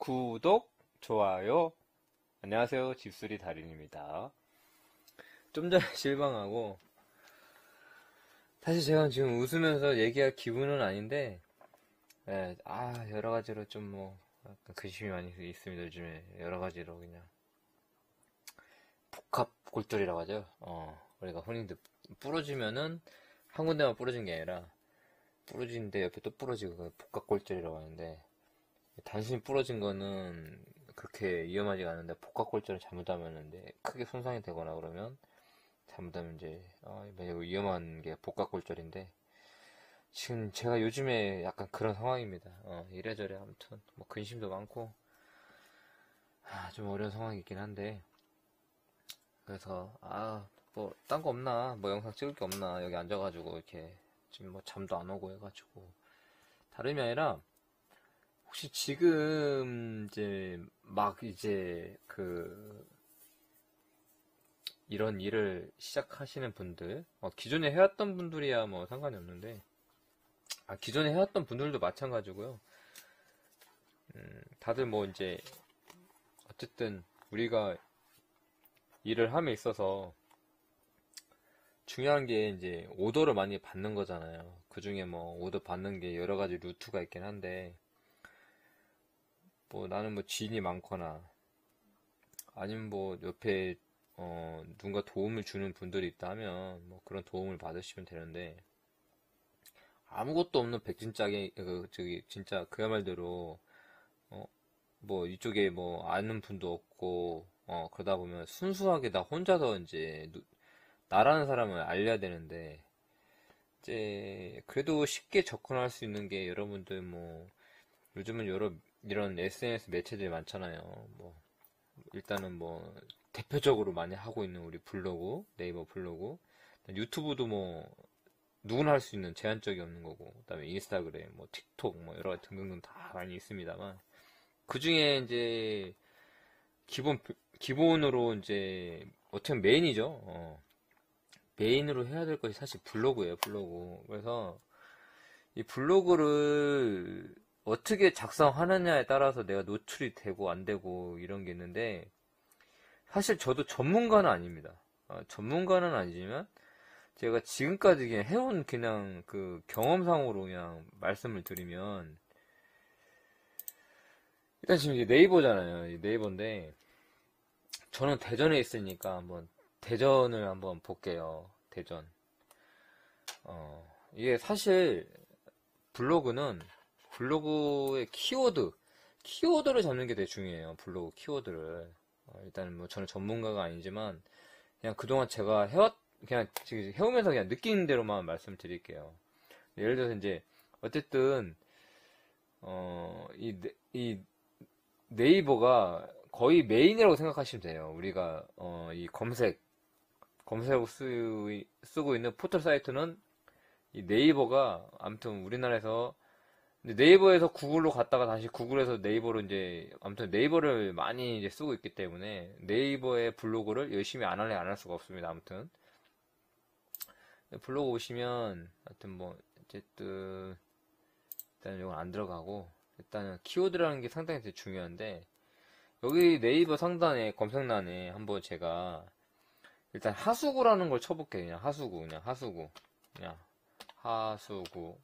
구독, 좋아요. 안녕하세요. 집수리 달인입니다. 좀 전에 실망하고, 사실 제가 지금 웃으면서 얘기할 기분은 아닌데, 예, 아, 여러 가지로 좀 뭐, 약간 근심이 많이 있습니다. 요즘에 여러 가지로 그냥. 복합 골절이라고 하죠. 어, 우리가 혼인도 부러지면은 한 군데만 부러진 게 아니라, 부러지는데 옆에 또 부러지고 그 복합 골절이라고 하는데, 단순히 부러진 거는 그렇게 위험하지가 않은데 복합골절을 잘못하면 이제 크게 손상이 되거나 그러면 잘못하면 이제 어, 매우 위험한 게복합골절인데 지금 제가 요즘에 약간 그런 상황입니다. 어, 이래저래 아무튼 뭐 근심도 많고 아, 좀 어려운 상황이긴 있 한데 그래서 아 뭐 딴 거 없나 뭐 영상 찍을 게 없나 여기 앉아가지고 이렇게 지금 뭐 잠도 안 오고 해가지고 다름이 아니라 혹시 지금 이제 막 이제 그 이런 일을 시작하시는 분들, 어, 기존에 해왔던 분들이야 뭐 상관이 없는데, 아, 기존에 해왔던 분들도 마찬가지고요. 음, 다들 뭐 이제 어쨌든 우리가 일을 함에 있어서 중요한 게 이제 오더를 많이 받는 거잖아요. 그 중에 뭐 오더 받는 게 여러 가지 루트가 있긴 한데 뭐 나는 뭐 지인이 많거나 아니면 뭐 옆에 어 누군가 도움을 주는 분들이 있다면 뭐 그런 도움을 받으시면 되는데 아무것도 없는 백진짜기 그 저기 진짜 그야말대로 어뭐 이쪽에 뭐 아는 분도 없고 어 그러다 보면 순수하게 나 혼자서 이제 나라는 사람을 알려야 되는데 이제 그래도 쉽게 접근할 수 있는 게 여러분들 뭐 요즘은 여러 이런 SNS 매체들이 많잖아요. 뭐 일단은 뭐 대표적으로 많이 하고 있는 우리 블로그, 네이버 블로그, 유튜브도 뭐 누구나 할 수 있는 제한적이 없는 거고, 그다음에 인스타그램, 뭐 틱톡, 뭐 여러 가지 등등등 다 많이 있습니다만 그 중에 이제 기본 기본으로 이제 어떻게 보면 메인이죠. 어. 메인으로 해야 될 것이 사실 블로그예요, 블로그. 그래서 이 블로그를 어떻게 작성하느냐에 따라서 내가 노출이 되고 안 되고 이런 게 있는데 사실 저도 전문가는 아닙니다. 아, 전문가는 아니지만 제가 지금까지 그냥 해온 그냥 그 경험상으로 그냥 말씀을 드리면 일단 지금 이제 네이버잖아요. 네이버인데 저는 대전에 있으니까 한번 대전을 한번 볼게요. 대전. 어, 이게 사실 블로그는 블로그의 키워드, 키워드를 잡는 게 되게 중요해요. 블로그 키워드를. 어, 일단은 뭐 저는 전문가가 아니지만, 그냥 그동안 제가 해왔, 그냥 지금 해오면서 그냥 느끼는 대로만 말씀드릴게요. 예를 들어서 이제, 어쨌든, 어, 이, 네, 이 네이버가 거의 메인이라고 생각하시면 돼요. 우리가, 어, 이 검색, 검색으로 쓰, 쓰고 있는 포털 사이트는 이 네이버가 아무튼 우리나라에서 네이버에서 구글로 갔다가 다시 구글에서 네이버로 이제 아무튼 네이버를 많이 이제 쓰고 있기 때문에 네이버의 블로그를 열심히 안 할래 안 할 수가 없습니다. 아무튼 블로그 오시면 하여튼 뭐 어쨌든 일단 이건 안 들어가고 일단은 키워드라는 게 상당히 되게 중요한데 여기 네이버 상단에 검색란에 한번 제가 일단 하수구라는 걸 쳐볼게요. 그냥 하수구 그냥 하수구 그냥 하수구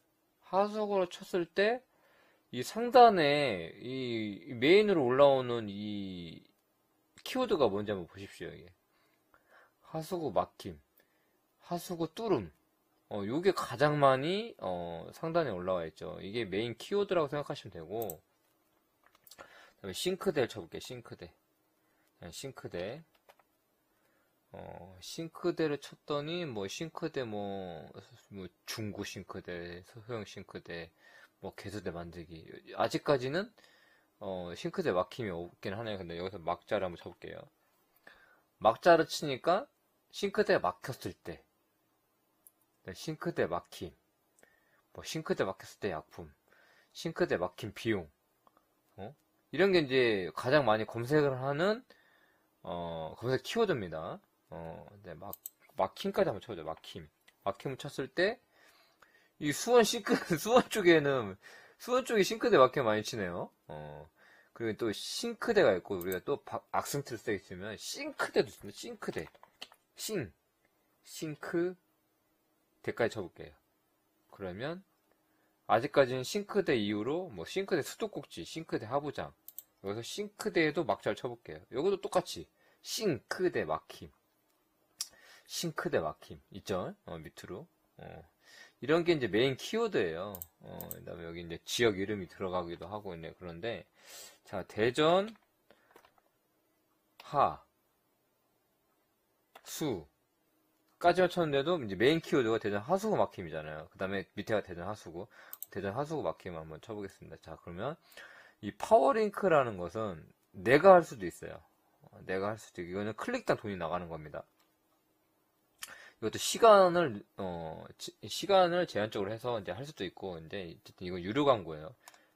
하수구로 쳤을 때 이 상단에 이 메인으로 올라오는 이 키워드가 뭔지 한번 보십시오. 이게. 하수구 막힘, 하수구 뚫음. 어, 요게 가장 많이 어, 상단에 올라와 있죠. 이게 메인 키워드라고 생각하시면 되고 싱크대를 쳐볼게요. 싱크대. 네, 싱크대. 어, 싱크대를 쳤더니 뭐 싱크대 뭐, 뭐중고 싱크대, 소형 싱크대, 뭐 개수대 만들기. 아직까지는 어, 싱크대 막힘이 없긴 하네요. 근데 여기서 막자를 한번 쳐볼게요. 막자를 치니까 싱크대 막혔을 때, 싱크대 막힘, 뭐 싱크대 막혔을 때 약품, 싱크대 막힘 비용, 어? 이런 게 이제 가장 많이 검색을 하는 어, 검색 키워드입니다. 어, 네, 막, 막힘까지 한번 쳐보죠 막힘. 막힘을 쳤을 때, 이 수원 싱크, 수원 쪽에는, 수원 쪽이 싱크대 막힘 많이 치네요. 어, 그리고 또 싱크대가 있고, 우리가 또 악센트를 세게 치면, 싱크대도 있습니다, 싱크대. 싱. 싱크, 대까지 쳐볼게요. 그러면, 아직까지는 싱크대 이후로, 뭐, 싱크대 수도꼭지, 싱크대 하부장. 여기서 싱크대에도 막 잘 쳐볼게요. 여기도 똑같이. 싱크대 막힘. 싱크대 막힘 있죠? 어, 밑으로 어. 이런 게 이제 메인 키워드예요. 어, 그다음에 여기 이제 지역 이름이 들어가기도 하고 있네. 그런데 자 대전 하 수까지 맞쳤는데도 이제 메인 키워드가 대전 하수구 막힘이잖아요. 그다음에 밑에가 대전 하수구 대전 하수구 막힘 한번 쳐보겠습니다. 자 그러면 이 파워링크라는 것은 내가 할 수도 있어요. 어, 내가 할 수도 있고 이거는 클릭당 돈이 나가는 겁니다. 이것도 시간을 어 지, 시간을 제한적으로 해서 이제 할 수도 있고 이제 이건 유료 광고예요.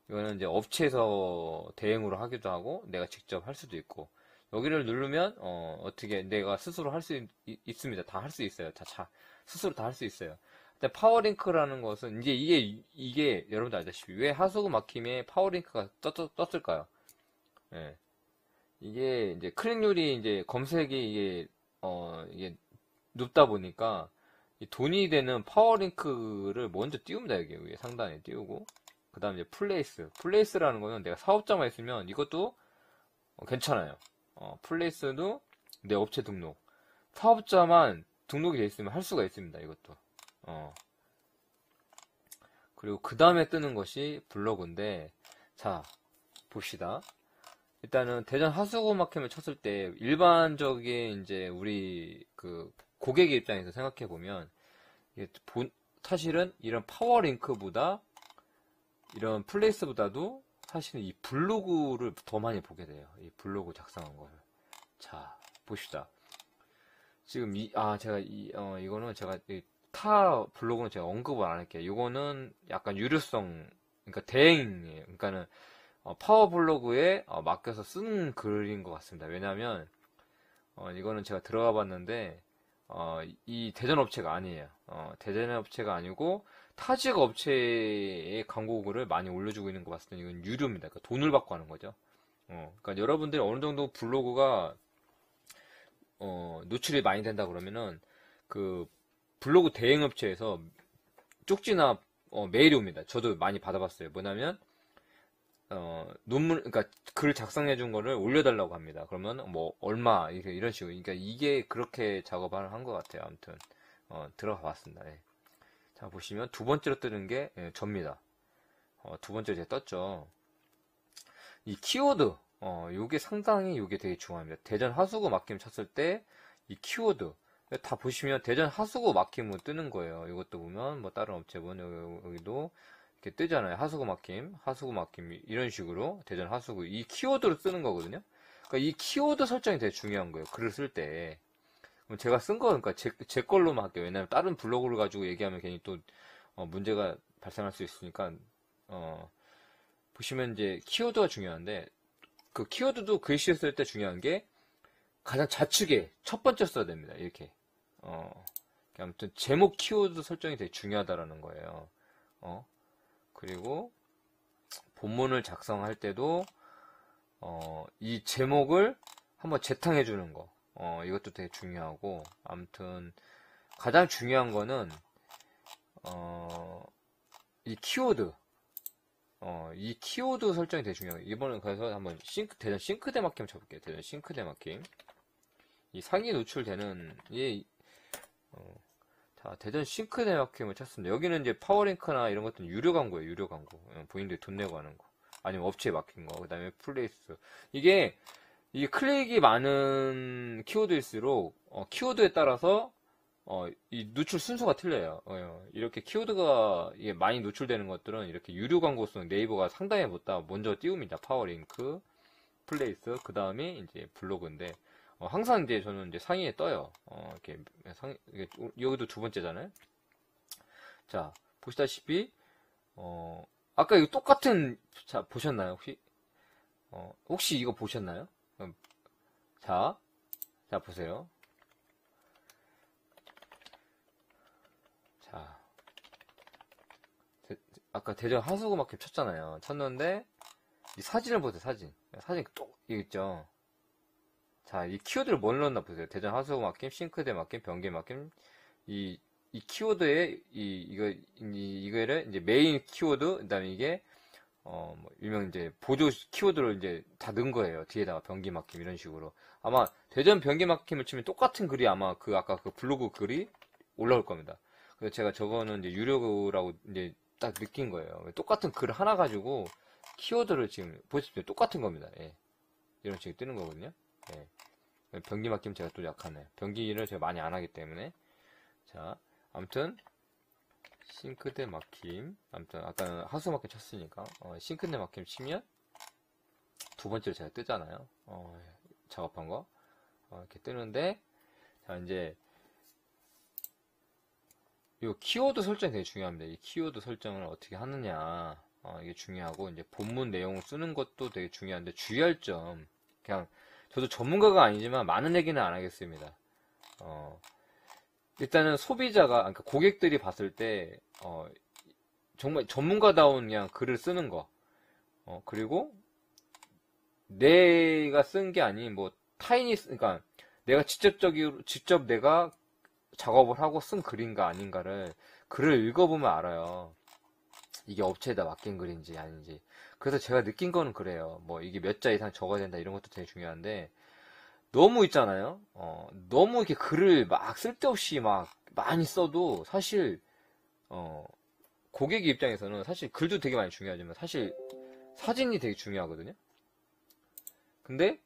이거는 이제 업체에서 대행으로 하기도 하고 내가 직접 할 수도 있고 여기를 누르면 어 어떻게 내가 스스로 할 수 있습니다. 다 할 수 있어요. 다, 자 스스로 다 할 수 있어요. 근데 파워링크라는 것은 이제 이게 이게 여러분들 알다시피 왜 하수구 막힘에 파워링크가 떴, 떴, 을까요 예. 이게 이제 클릭률이 이제 검색이 이게 어 이게 높다 보니까 돈이 되는 파워링크를 먼저 띄웁니다 여기 위에 상단에 띄우고 그 다음 이제 플레이스 플레이스라는 거는 내가 사업자만 있으면 이것도 어, 괜찮아요 어, 플레이스도 내 업체 등록 사업자만 등록이 되어 있으면 할 수가 있습니다 이것도 어. 그리고 그 다음에 뜨는 것이 블로그인데 자 봅시다 일단은 대전 하수구 마켓을 쳤을 때 일반적인 이제 우리 그 고객의 입장에서 생각해 보면 사실은 이런 파워링크보다 이런 플레이스보다도 사실은 이 블로그를 더 많이 보게 돼요. 이 블로그 작성한 걸. 자, 보시다 지금 이, 아, 제가 이, 어, 이거는 제가 이, 타 블로그는 제가 언급을 안 할게요. 이거는 약간 유료성, 그러니까 대행이에요. 그러니까는 어, 파워 블로그에 어, 맡겨서 쓴 글인 것 같습니다. 왜냐하면 어, 이거는 제가 들어가 봤는데 어, 이 대전 업체가 아니에요. 어, 대전 업체가 아니고 타지역 업체의 광고를 많이 올려주고 있는 거 봤을 때 이건 유료입니다. 그러니까 돈을 받고 하는 거죠. 어, 그러니까 여러분들이 어느 정도 블로그가 어, 노출이 많이 된다 그러면은 그 블로그 대행 업체에서 쪽지나 어, 메일이 옵니다. 저도 많이 받아봤어요. 뭐냐면 어, 논문, 그니까 글 작성해 준 거를 올려달라고 합니다. 그러면 뭐, 얼마, 이렇게, 이런 식으로. 그니까 이게 그렇게 작업을 한 것 같아요. 아무튼, 어, 들어가 봤습니다. 예. 자, 보시면 두 번째로 뜨는 게 예, 접니다. 어, 두 번째로 제가 떴죠. 이 키워드, 어, 요게 상당히 요게 되게 중요합니다. 대전 하수구 막힘 쳤을 때, 이 키워드, 다 보시면 대전 하수구 막힘으로 뜨는 거예요. 이것도 보면, 뭐, 다른 업체분, 여기도, 이렇게 뜨잖아요. 하수구 막힘, 하수구 막힘 이런 식으로 대전 하수구 이 키워드로 쓰는 거거든요. 그러니까 이 키워드 설정이 되게 중요한 거예요. 글을 쓸 때. 제가 쓴 거, 그러니까 제, 제 걸로만 할게요. 왜냐면 하 다른 블로그를 가지고 얘기하면 괜히 또, 어, 문제가 발생할 수 있으니까, 어, 보시면 이제 키워드가 중요한데, 그 키워드도 글씨에 쓸때 중요한 게, 가장 좌측에 첫 번째 써야 됩니다. 이렇게. 어, 아무튼 제목 키워드 설정이 되게 중요하다라는 거예요. 어, 그리고 본문을 작성할 때도 어, 이 제목을 한번 재탕해 주는 거 어, 이것도 되게 중요하고 아무튼 가장 중요한 거는 어, 이 키워드 어, 이 키워드 설정이 되게 중요해요 이번에 그래서 한번 싱크, 대전 싱크대 마킹 쳐볼게요 대전 싱크대 마킹 이 상위 노출되는 이 어, 자, 대전 싱크대 마켓을 찾습니다. 여기는 이제 파워링크나 이런 것들은 유료 광고예요. 유료 광고. 예, 본인들이 돈 내고 하는 거. 아니면 업체에 맡긴 거. 그 다음에 플레이스. 이게, 이 클릭이 많은 키워드일수록, 어, 키워드에 따라서, 어, 이 노출 순서가 틀려요. 어, 예. 이렇게 키워드가 이게 많이 노출되는 것들은 이렇게 유료 광고수는 네이버가 상당히 못다 먼저 띄웁니다. 파워링크, 플레이스, 그 다음에 이제 블로그인데, 어, 항상 이제 저는 이제 상위에 떠요. 어, 이렇게 상 이게 여기도 두 번째잖아요. 자 보시다시피 어 아까 이거 똑같은 자 보셨나요 혹시 어 혹시 이거 보셨나요? 자자 보세요. 자 대, 아까 대전 하수구마켓 쳤잖아요. 쳤는데 이 사진을 보세요 사진 사진 똑 이거 있죠. 자, 이 키워드를 뭘 넣었나 보세요. 대전 하수구 맡김, 싱크대 맡김, 변기 맡김. 이, 이 키워드에, 이, 이거, 이, 이거를 이제 메인 키워드, 그 다음에 이게, 어, 뭐 일명 이제 보조 키워드를 이제 다 넣은 거예요. 뒤에다가 변기 맡김 이런 식으로. 아마 대전 변기 맡김을 치면 똑같은 글이 아마 그 아까 그 블로그 글이 올라올 겁니다. 그래서 제가 저거는 이제 유료라고 이제 딱 느낀 거예요. 똑같은 글 하나 가지고 키워드를 지금 보십시오. 똑같은 겁니다. 예. 이런 식으로 뜨는 거거든요. 예. 변기 맡기면 제가 또 약하네. 변기를 제가 많이 안 하기 때문에. 자, 아무튼 싱크대 막힘. 아무튼 아까 하수 막힘 쳤으니까 어, 싱크대 막힘 치면 두 번째로 제가 뜨잖아요. 어, 작업한 거 어, 이렇게 뜨는데 자 이제 이 키워드 설정이 되게 중요합니다. 이 키워드 설정을 어떻게 하느냐 어, 이게 중요하고 이제 본문 내용을 쓰는 것도 되게 중요한데 주의할 점 그냥 저도 전문가가 아니지만 많은 얘기는 안 하겠습니다. 어, 일단은 소비자가, 아, 그러니까 고객들이 봤을 때, 어, 정말 전문가다운 그냥 글을 쓰는 거. 어, 그리고 내가 쓴 게 아닌 뭐 타인이, 그러니까 내가 직접적으로, 직접 내가 작업을 하고 쓴 글인가 아닌가를 글을 읽어보면 알아요. 이게 업체에다 맡긴 글인지 아닌지. 그래서 제가 느낀 거는 그래요. 뭐 이게 몇 자 이상 적어야 된다 이런 것도 되게 중요한데 너무 있잖아요. 어, 너무 이렇게 글을 막 쓸데없이 막 많이 써도 사실 어, 고객의 입장에서는 사실 글도 되게 많이 중요하지만 사실 사진이 되게 중요하거든요. 근데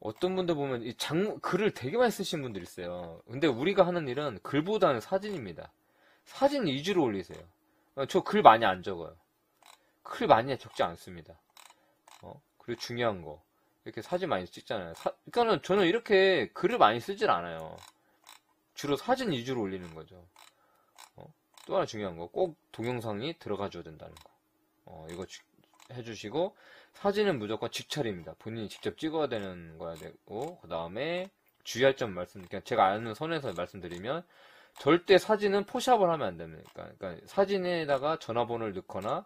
어떤 분들 보면 이 장, 글을 되게 많이 쓰신 분들 있어요. 근데 우리가 하는 일은 글보다는 사진입니다. 사진 위주로 올리세요. 어, 저글 많이 안 적어요. 클 많이 적지 않습니다. 어? 그리고 중요한 거 이렇게 사진 많이 찍잖아요. 사, 그러니까는 저는 이렇게 글을 많이 쓰질 않아요. 주로 사진 위주로 올리는 거죠. 어? 또 하나 중요한 거 꼭 동영상이 들어가줘야 된다는 거. 어, 이거 주, 해주시고 사진은 무조건 직찰입니다. 본인이 직접 찍어야 되는 거야 되고 그 다음에 주의할 점말씀드릴게 그러니까 제가 아는 선에서 말씀드리면 절대 사진은 포샵을 하면 안 됩니다. 그러니까, 그러니까 사진에다가 전화번호를 넣거나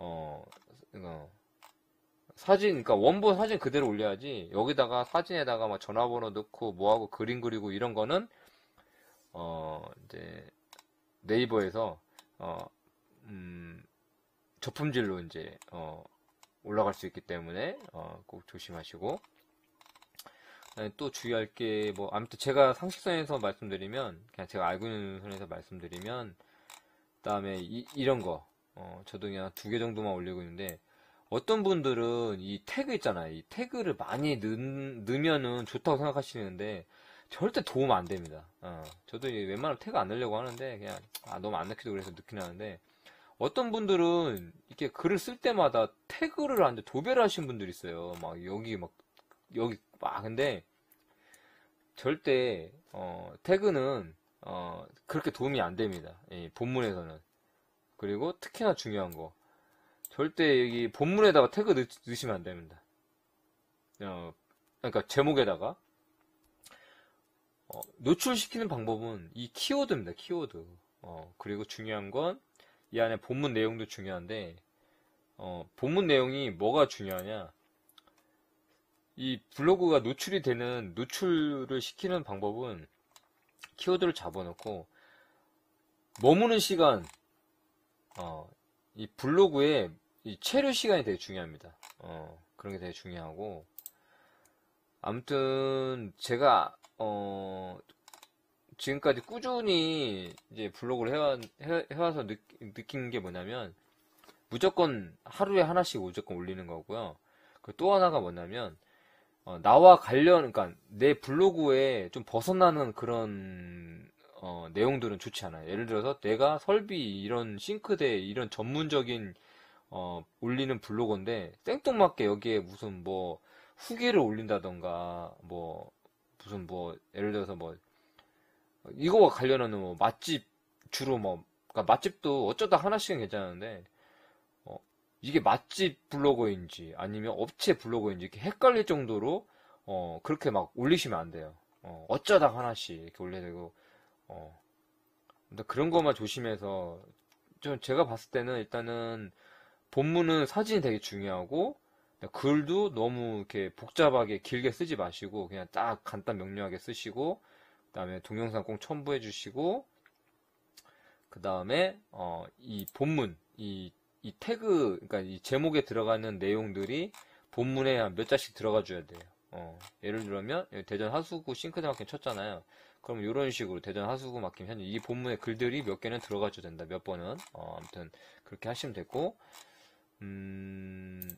어, 어 사진, 그러니까 원본 사진 그대로 올려야지 여기다가 사진에다가 막 전화번호 넣고 뭐하고 그림 그리고 이런 거는 어 이제 네이버에서 어 음, 저품질로 이제 어 올라갈 수 있기 때문에 어꼭 조심하시고 또 주의할 게 뭐 아무튼 제가 상식선에서 말씀드리면 그냥 제가 알고 있는 선에서 말씀드리면 그다음에 이, 이런 거 어, 저도 그냥 두 개 정도만 올리고 있는데 어떤 분들은 이 태그 있잖아요. 이 태그를 많이 넣, 으면은 좋다고 생각하시는데 절대 도움 안 됩니다. 어, 저도 웬만하면 태그 안 넣으려고 하는데 그냥 아, 너무 안 넣기도 그래서 넣긴 하는데 어떤 분들은 이렇게 글을 쓸 때마다 태그를 하는데 도배를 하시는 분들이 있어요. 막 여기 막 여기 막 근데 절대 어, 태그는 어, 그렇게 도움이 안 됩니다. 예, 본문에서는 그리고 특히나 중요한 거 절대 여기 본문에다가 태그 넣, 넣으시면 안 됩니다. 어, 그러니까 제목에다가 어, 노출시키는 방법은 이 키워드입니다. 키워드. 어, 그리고 중요한 건 이 안에 본문 내용도 중요한데 어, 본문 내용이 뭐가 중요하냐? 이 블로그가 노출이 되는 노출을 시키는 방법은 키워드를 잡아놓고 머무는 시간 어, 이 블로그에 이 체류 시간이 되게 중요합니다. 어, 그런 게 되게 중요하고. 아무튼, 제가, 어, 지금까지 꾸준히 이제 블로그를 해와, 해, 와서 느, 낀게 뭐냐면, 무조건 하루에 하나씩 무조건 올리는 거고요. 그 또 하나가 뭐냐면, 어, 나와 관련, 그러니까 내 블로그에 좀 벗어나는 그런 어, 내용들은 좋지 않아요. 예를 들어서 내가 설비 이런 싱크대 이런 전문적인 어, 올리는 블로거인데 생뚱맞게 여기에 무슨 뭐 후기를 올린다던가 뭐 무슨 뭐 예를 들어서 뭐 이거와 관련한 뭐 맛집 주로 뭐 그러니까 맛집도 어쩌다 하나씩은 괜찮은데 어, 이게 맛집 블로거인지 아니면 업체 블로거인지 이렇게 헷갈릴 정도로 어, 그렇게 막 올리시면 안 돼요. 어, 어쩌다 하나씩 이렇게 올려야 되고 어. 근데 그런 것만 조심해서 좀 제가 봤을 때는 일단은 본문은 사진이 되게 중요하고 글도 너무 이렇게 복잡하게 길게 쓰지 마시고 그냥 딱 간단 명료하게 쓰시고 그다음에 동영상 꼭 첨부해 주시고 그다음에 어이 본문 이 이 태그 그러니까 이 제목에 들어가는 내용들이 본문에 한 몇 자씩 들어가 줘야 돼요. 어 예를 들면 대전 하수구 싱크대 학교 쳤잖아요. 그럼 이런 식으로 대전 하수구 막힘 현재 이 본문의 글들이 몇 개는 들어가줘야 된다. 몇 번은 어, 아무튼 그렇게 하시면 됐고 음또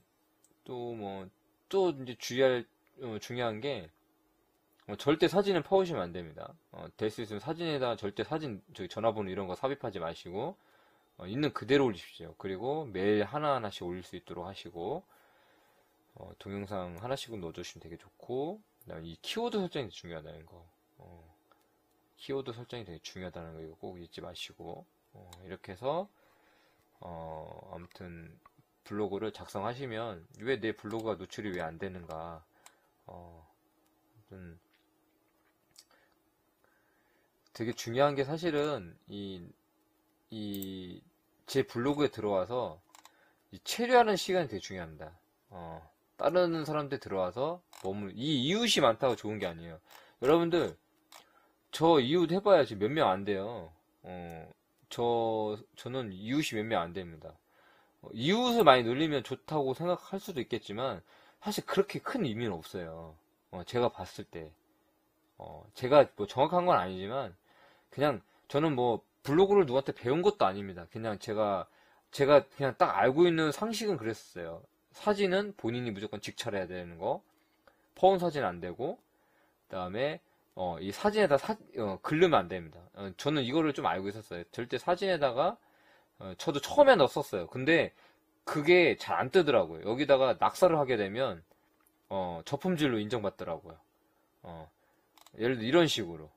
뭐 또 이제 주의할 어, 중요한 게 어, 절대 사진을 퍼오시면 안 됩니다. 어, 될수 있으면 사진에다 절대 사진 저기 전화번호 이런 거 삽입하지 마시고 어, 있는 그대로 올리십시오. 그리고 매일 하나 하나씩 올릴 수 있도록 하시고 어, 동영상 하나씩은 넣어주시면 되게 좋고 그다음이 키워드 설정이 중요하다는 거. 어. 키워드 설정이 되게 중요하다는 거 이거 꼭 잊지 마시고 어, 이렇게 해서 어, 아무튼 블로그를 작성하시면 왜 내 블로그가 노출이 왜 안 되는가 어, 아무튼 되게 중요한 게 사실은 이 이 제 블로그에 들어와서 이 체류하는 시간이 되게 중요합니다. 어, 다른 사람들 들어와서 머물 이 이웃이 많다고 좋은 게 아니에요. 여러분들 저 이웃 해봐야지 몇 명 안 돼요. 어, 저, 저는 이웃이 몇 명 안 됩니다. 어, 이웃을 많이 늘리면 좋다고 생각할 수도 있겠지만, 사실 그렇게 큰 의미는 없어요. 어, 제가 봤을 때. 어, 제가 뭐 정확한 건 아니지만, 그냥 저는 뭐 블로그를 누구한테 배운 것도 아닙니다. 그냥 제가, 제가 그냥 딱 알고 있는 상식은 그랬어요 사진은 본인이 무조건 직찰해야 되는 거, 퍼온 사진 안 되고, 그 다음에 어, 이 사진에다 사, 어, 글르면 안 됩니다. 어, 저는 이거를 좀 알고 있었어요. 절대 사진에다가, 어, 저도 처음에 넣었었어요. 근데 그게 잘 안 뜨더라고요. 여기다가 낙서를 하게 되면, 어, 저품질로 인정받더라고요. 어, 예를 들어 이런 식으로.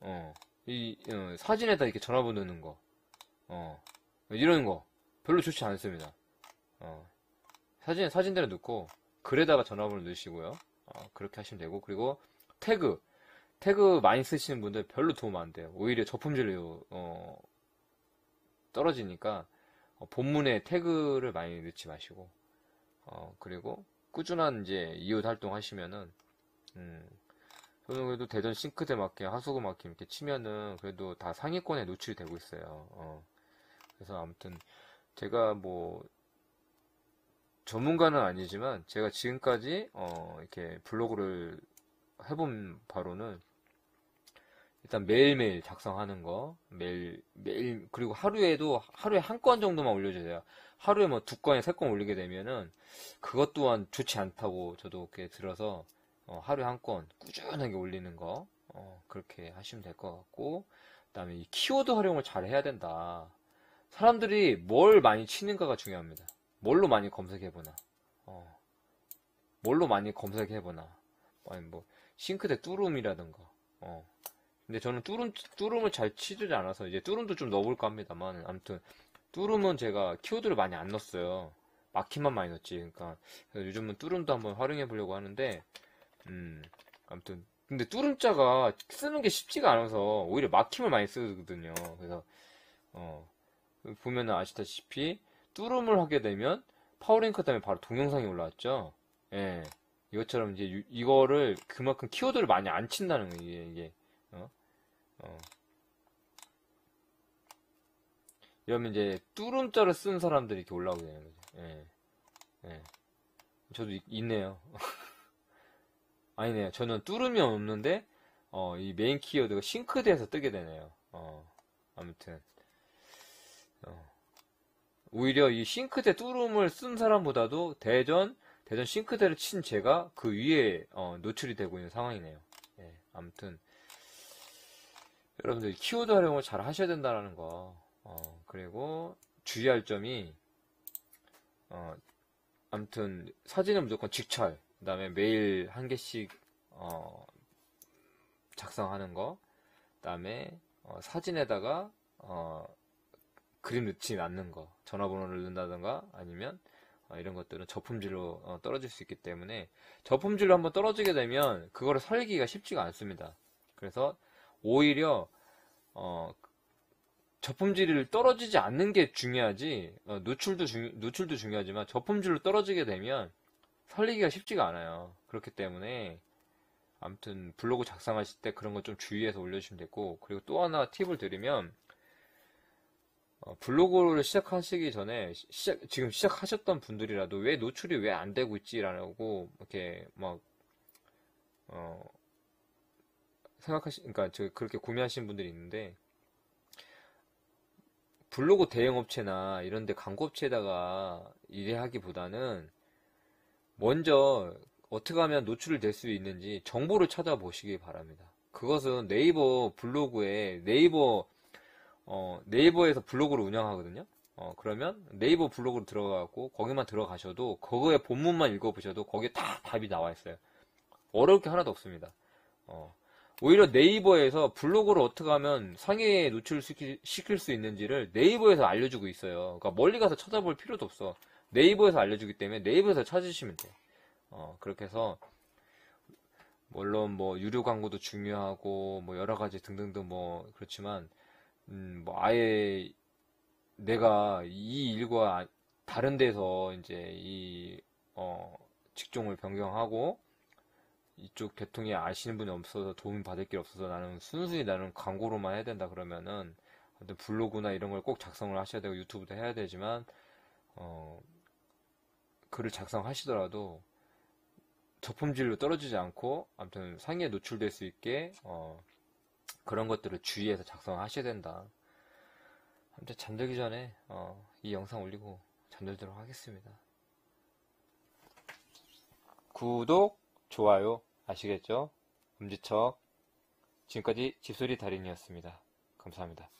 어, 이, 어, 사진에다 이렇게 전화번호 넣는 거. 어, 이런 거. 별로 좋지 않습니다. 어, 사진, 사진대로 넣고, 글에다가 전화번호 넣으시고요. 어, 그렇게 하시면 되고, 그리고 태그. 태그 많이 쓰시는 분들 별로 도움 안 돼요. 오히려 저품질이 어, 떨어지니까 어, 본문에 태그를 많이 넣지 마시고 어, 그리고 꾸준한 이제 이웃 활동 하시면은 음, 저는 그래도 대전 싱크대 막켓 하수구 막켓 이렇게 치면은 그래도 다 상위권에 노출이 되고 있어요. 어. 그래서 아무튼 제가 뭐 전문가는 아니지만 제가 지금까지 어 이렇게 블로그를 해본 바로는 일단 매일매일 작성하는 거 매일 매일 그리고 하루에도 하루에 한 건 정도만 올려줘야 돼요. 하루에 뭐 두 건에 세 건 올리게 되면은 그것 또한 좋지 않다고 저도 이렇게 들어서 어, 하루에 한건 꾸준하게 올리는 거 어, 그렇게 하시면 될 것 같고 그다음에 이 키워드 활용을 잘 해야 된다. 사람들이 뭘 많이 치는가가 중요합니다. 뭘로 많이 검색해보나. 어, 뭘로 많이 검색해보나. 아니 뭐 싱크대 뚜 r u 이라든가 어. 근데 저는 뚜름 뚜름을 잘 치지 않아서 이제 뚜름도 좀 넣어볼까 합니다만 아무튼 뚜름은 제가 키워드를 많이 안 넣었어요. 막힘만 많이 넣지 그러니까 요즘은 뚜름도 한번 활용해 보려고 하는데 음 아무튼 근데 뚜름자가 쓰는 게 쉽지가 않아서 오히려 막힘을 많이 쓰거든요. 그래서 어 보면은 아시다시피 뚜름을 하게 되면 파워링크 다음에 바로 동영상이 올라왔죠. 예. 이것처럼 이제 유, 이거를 그만큼 키워드를 많이 안 친다는 거예요. 이게, 이게 이러면 어. 이제 뚜름자를 쓴 사람들이 이렇게 올라오게 되는 거죠. 예. 예. 저도 있, 있네요. 아니네요. 저는 뚜름이 없는데 어, 이 메인 키워드가 싱크대에서 뜨게 되네요. 어, 아무튼 어. 오히려 이 싱크대 뚜름을 쓴 사람보다도 대전 대전 싱크대를 친 제가 그 위에 어, 노출이 되고 있는 상황이네요. 예, 아무튼 여러분들 키워드 활용을 잘 하셔야 된다는 거. 어, 그리고 주의할 점이 어, 아무튼 사진은 무조건 직철. 그다음에 매일 한 개씩 어, 작성하는 거. 그다음에 어, 사진에다가 어, 그림 넣지 않는 거. 전화번호를 넣는다던가 아니면 어, 이런 것들은 저품질로 어, 떨어질 수 있기 때문에 저품질로 한번 떨어지게 되면 그거를 살리기가 쉽지가 않습니다. 그래서 오히려 어, 저품질을 떨어지지 않는 게 중요하지 어, 노출도 중 노출도 중요하지만 저품질로 떨어지게 되면 설리기가 쉽지가 않아요. 그렇기 때문에 아무튼 블로그 작성하실 때 그런 거 좀 주의해서 올려주시면 되고 그리고 또 하나 팁을 드리면 어, 블로그를 시작하시기 전에 시작 지금 시작하셨던 분들이라도 왜 노출이 왜 안 되고 있지라고 이렇게 막 어, 생각하시, 그러니까 저 그렇게 구매하시는 분들이 있는데 블로그 대행 업체나 이런데 광고 업체에다가 일해하기보다는 먼저 어떻게 하면 노출을 될수 있는지 정보를 찾아보시기 바랍니다. 그것은 네이버 블로그에 네이버 어, 네이버에서 블로그를 운영하거든요. 어, 그러면 네이버 블로그로 들어가고 거기만 들어가셔도 거기에 본문만 읽어보셔도 거기에 다 답이 나와 있어요. 어려울 게 하나도 없습니다. 어, 오히려 네이버에서 블로그를 어떻게 하면 상위에 노출시킬 수 있는지를 네이버에서 알려주고 있어요. 그러니까 멀리 가서 찾아볼 필요도 없어. 네이버에서 알려주기 때문에 네이버에서 찾으시면 돼 어, 그렇게 해서 물론 뭐 유료 광고도 중요하고 뭐 여러 가지 등등도뭐 그렇지만 음, 뭐 아예 내가 이 일과 다른 데서 이제 이 어, 직종을 변경하고 이쪽 개통이 아시는 분이 없어서 도움 받을 길 없어서 나는 순수히 나는 광고로만 해야 된다 그러면은 어떤 블로그나 이런 걸 꼭 작성을 하셔야 되고 유튜브도 해야 되지만 어 글을 작성하시더라도 저품질로 떨어지지 않고 아무튼 상위에 노출될 수 있게 어 그런 것들을 주의해서 작성하셔야 된다. 아무튼 잠들기 전에 어 이 영상 올리고 잠들도록 하겠습니다. 구독 좋아요 아시겠죠? 엄지척 지금까지 집소리 달인이었습니다. 감사합니다.